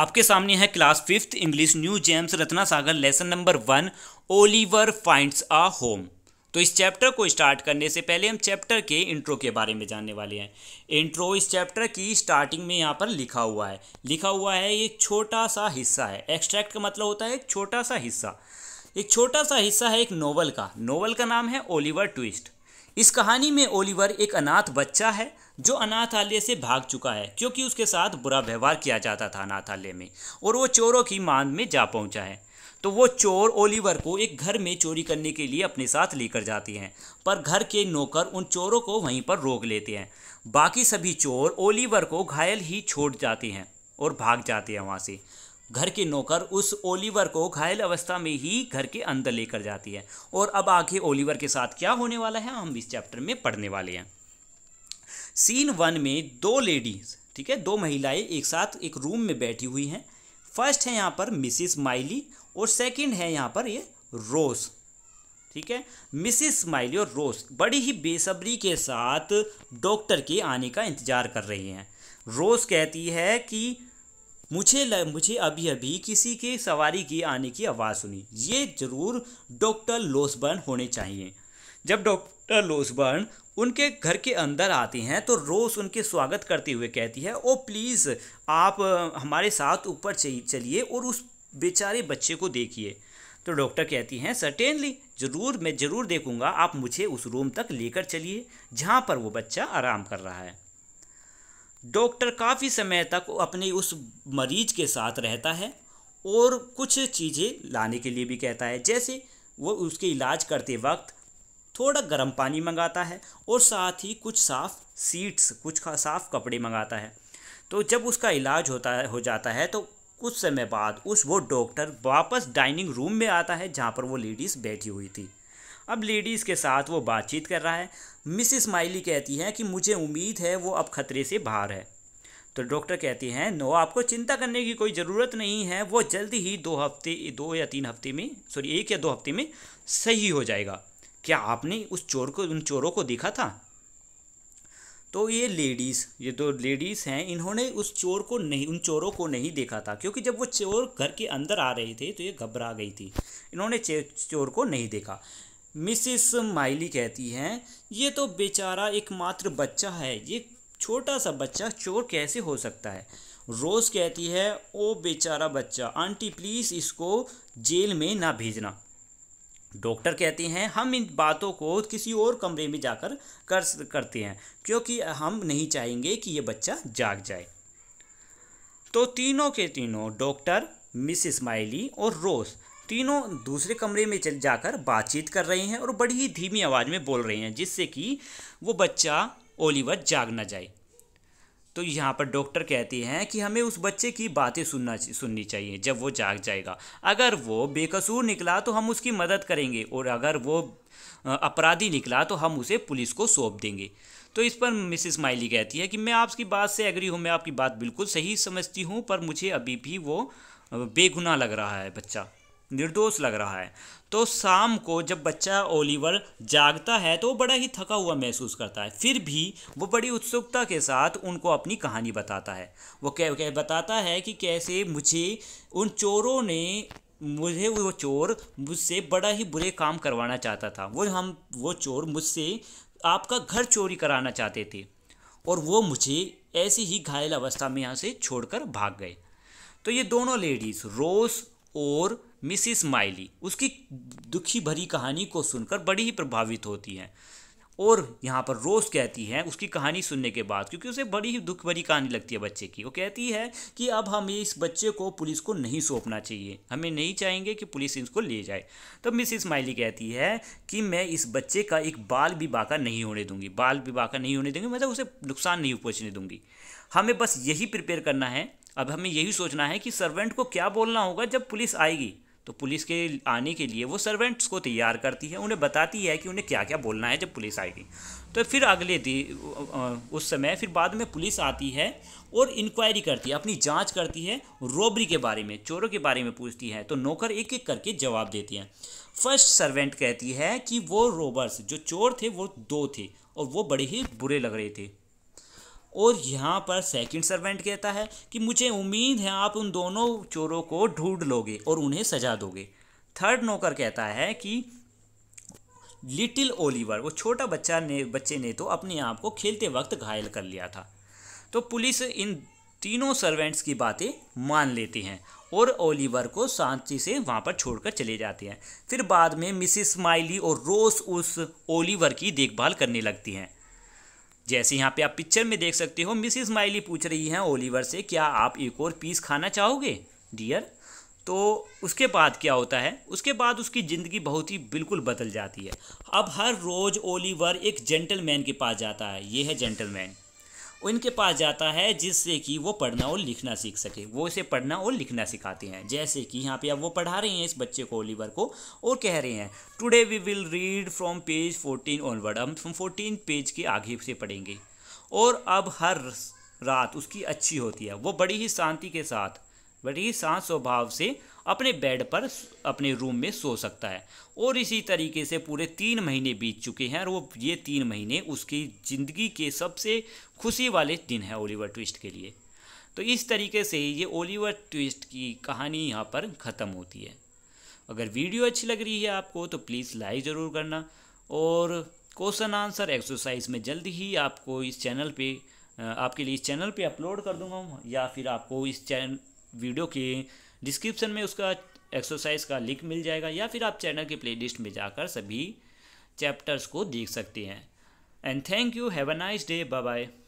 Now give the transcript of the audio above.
आपके सामने है class fifth English new gems Ratna Sagar lesson number one Oliver finds a home तो इस चैप्टर को स्टार्ट करने से पहले हम चैप्टर के इंट्रो के बारे में जानने वाले हैं इंट्रो इस चैप्टर की स्टार्टिंग में यहाँ पर लिखा हुआ है लिखा हुआ है एक छोटा सा हिस्सा है एक्सट्रैक्ट का मतलब होता है एक छोटा सा हिस्सा एक छोटा सा हिस्सा है एक नोवल का नोवल का नाम है ओलिवर ट्विस्ट इस कहानी में ओलिवर एक अनाथ बच्चा है जो अनाथालय से भाग चुका है क्योंकि उसके साथ बुरा व्यवहार किया जाता था अनाथालय में और वो चोरों की मांद में जा पहुंचा है तो वो चोर ओलिवर को एक घर में चोरी करने के लिए अपने साथ लेकर जाती हैं पर घर के नौकर उन चोरों को वहीं पर रोक लेते हैं बाकी सभी चोर ओलिवर को घायल ही छोड़ जाते हैं और भाग जाते हैं वहाँ से घर के नौकर उस ओलिवर को घायल अवस्था में ही घर के अंदर लेकर जाती है और अब आगे ओलिवर के साथ क्या होने वाला है हम इस चैप्टर में पढ़ने वाले हैं सीन वन में दो लेडीज ठीक है दो महिलाएं एक साथ एक रूम में बैठी हुई हैं फर्स्ट है यहाँ पर मिसिस माइली और सेकेंड है यहाँ पर ये रोज़ ठीक है मिसिस माइली और रोज बड़ी ही बेसब्री के साथ डॉक्टर के आने का इंतजार कर रही हैं रोज कहती है कि मुझे ल, मुझे अभी अभी किसी के सवारी की आने की आवाज़ सुनी ये ज़रूर डॉक्टर लोसबर्न होने चाहिए जब डॉक्टर लोसबर्न उनके घर के अंदर आती हैं तो रोज़ उनके स्वागत करते हुए कहती है ओ प्लीज़ आप हमारे साथ ऊपर चलिए और उस बेचारे बच्चे को देखिए तो डॉक्टर कहती हैं सर्टेनली ज़रूर मैं ज़रूर देखूंगा आप मुझे उस रूम तक लेकर चलिए जहाँ पर वो बच्चा आराम कर रहा है डॉक्टर काफ़ी समय तक अपने उस मरीज के साथ रहता है और कुछ चीज़ें लाने के लिए भी कहता है जैसे वो उसके इलाज करते वक्त थोड़ा गर्म पानी मंगाता है और साथ ही कुछ साफ़ सीट्स कुछ साफ़ कपड़े मंगाता है तो जब उसका इलाज होता है हो जाता है तो कुछ समय बाद उस वो डॉक्टर वापस डाइनिंग रूम में आता है जहाँ पर वो लेडीज़ बैठी हुई थी अब लेडीज़ के साथ वो बातचीत कर रहा है मिसिस माइली कहती हैं कि मुझे उम्मीद है वो अब खतरे से बाहर है तो डॉक्टर कहती हैं नो आपको चिंता करने की कोई ज़रूरत नहीं है वो जल्द ही दो हफ्ते दो या तीन हफ्ते में सॉरी एक या दो हफ्ते में सही हो जाएगा क्या आपने उस चोर को उन चोरों को देखा था तो ये लेडीज़ ये दो लेडीज़ हैं इन्होंने उस चोर को नहीं उन चोरों को नहीं देखा था क्योंकि जब वो चोर घर के अंदर आ रहे थे तो ये घबरा गई थी इन्होंने चोर को नहीं देखा मिसिस माइली कहती हैं ये तो बेचारा एकमात्र बच्चा है ये छोटा सा बच्चा चोर कैसे हो सकता है रोज़ कहती है ओ बेचारा बच्चा आंटी प्लीज़ इसको जेल में ना भेजना डॉक्टर कहते हैं हम इन बातों को किसी और कमरे में जाकर कर करते हैं क्योंकि हम नहीं चाहेंगे कि ये बच्चा जाग जाए तो तीनों के तीनों डॉक्टर मिस माइली और रोज़ तीनों दूसरे कमरे में चल जाकर बातचीत कर रहे हैं और बड़ी ही धीमी आवाज़ में बोल रहे हैं जिससे कि वो बच्चा ओलिवर जाग ना जाए तो यहाँ पर डॉक्टर कहते हैं कि हमें उस बच्चे की बातें सुनना सुननी चाहिए जब वो जाग जाएगा अगर वो बेकसूर निकला तो हम उसकी मदद करेंगे और अगर वो अपराधी निकला तो हम उसे पुलिस को सौंप देंगे तो इस पर मिसिस माइली कहती है कि मैं आपकी बात से एग्री हूँ मैं आपकी बात बिल्कुल सही समझती हूँ पर मुझे अभी भी वो बेगुनाह लग रहा है बच्चा निर्दोष लग रहा है तो शाम को जब बच्चा ओलिवर जागता है तो वो बड़ा ही थका हुआ महसूस करता है फिर भी वो बड़ी उत्सुकता के साथ उनको अपनी कहानी बताता है वो कह, कह बताता है कि कैसे मुझे उन चोरों ने मुझे वो चोर मुझसे बड़ा ही बुरे काम करवाना चाहता था वो हम वो चोर मुझसे आपका घर चोरी कराना चाहते थे और वो मुझे ऐसी ही घायल अवस्था में यहाँ से छोड़कर भाग गए तो ये दोनों लेडीज़ रोज़ और मिसिस माइली उसकी दुखी भरी कहानी को सुनकर बड़ी ही प्रभावित होती हैं और यहाँ पर रोज़ कहती है उसकी कहानी सुनने के बाद क्योंकि उसे बड़ी ही दुख भरी कहानी लगती है बच्चे की वो कहती है कि अब हमें इस बच्चे को पुलिस को नहीं सौंपना चाहिए हमें नहीं चाहेंगे कि पुलिस इसको ले जाए तब तो मिसिस माइली कहती है कि मैं इस बच्चे का एक बाल भी बाका नहीं होने दूंगी बाल भी बाका नहीं होने दूंगी मतलब उसे नुकसान नहीं पहुँचने दूंगी हमें बस यही प्रिपेयर करना है अब हमें यही सोचना है कि सर्वेंट को क्या बोलना होगा जब पुलिस आएगी तो पुलिस के आने के लिए वो सर्वेंट्स को तैयार करती है उन्हें बताती है कि उन्हें क्या क्या बोलना है जब पुलिस आएगी तो फिर अगले दिन उस समय फिर बाद में पुलिस आती है और इंक्वायरी करती है अपनी जांच करती है रोबरी के बारे में चोरों के बारे में पूछती है तो नौकर एक एक करके जवाब देती हैं फर्स्ट सर्वेंट कहती है कि वो रोबर्स जो चोर थे वो दो थे और वो बड़े ही बुरे लग रहे थे और यहाँ पर सेकंड सर्वेंट कहता है कि मुझे उम्मीद है आप उन दोनों चोरों को ढूंढ लोगे और उन्हें सजा दोगे थर्ड नौकर कहता है कि लिटिल ओलिवर वो छोटा बच्चा ने बच्चे ने तो अपने आप को खेलते वक्त घायल कर लिया था तो पुलिस इन तीनों सर्वेंट्स की बातें मान लेती हैं और ओलिवर को शांति से वहाँ पर छोड़कर चले जाते हैं फिर बाद में मिसिस माइली और रोस उस ओलिवर की देखभाल करने लगती हैं जैसे यहाँ पे आप पिक्चर में देख सकते हो मिसिस माइली पूछ रही हैं ओलिवर से क्या आप एक और पीस खाना चाहोगे डियर तो उसके बाद क्या होता है उसके बाद उसकी ज़िंदगी बहुत ही बिल्कुल बदल जाती है अब हर रोज़ ओलिवर एक जेंटलमैन के पास जाता है ये है जेंटलमैन उनके पास जाता है जिससे कि वो पढ़ना और लिखना सीख सके वो इसे पढ़ना और लिखना सिखाते हैं जैसे कि यहाँ पे अब वो पढ़ा रहे हैं इस बच्चे को ओलिवर को और कह रहे हैं today we will read from page fourteen onward हम फोर्टीन पेज के आगे से पढ़ेंगे और अब हर रात उसकी अच्छी होती है वो बड़ी ही शांति के साथ बट सांस स्वभाव से अपने बेड पर अपने रूम में सो सकता है और इसी तरीके से पूरे तीन महीने बीत चुके हैं और वो ये तीन महीने उसकी ज़िंदगी के सबसे खुशी वाले दिन हैं ओलिवर ट्विस्ट के लिए तो इस तरीके से ये ओलिवर ट्विस्ट की कहानी यहाँ पर ख़त्म होती है अगर वीडियो अच्छी लग रही है आपको तो प्लीज़ लाइक ज़रूर करना और क्वेश्चन आंसर एक्सरसाइज में जल्द ही आपको इस चैनल पे आपके लिए इस चैनल पे अपलोड कर दूंगा या फिर आपको इस चैनल वीडियो के डिस्क्रिप्शन में उसका एक्सरसाइज का लिंक मिल जाएगा या फिर आप चैनल के प्लेलिस्ट में जाकर सभी चैप्टर्स को देख सकते हैं and thank you have a nice day bye bye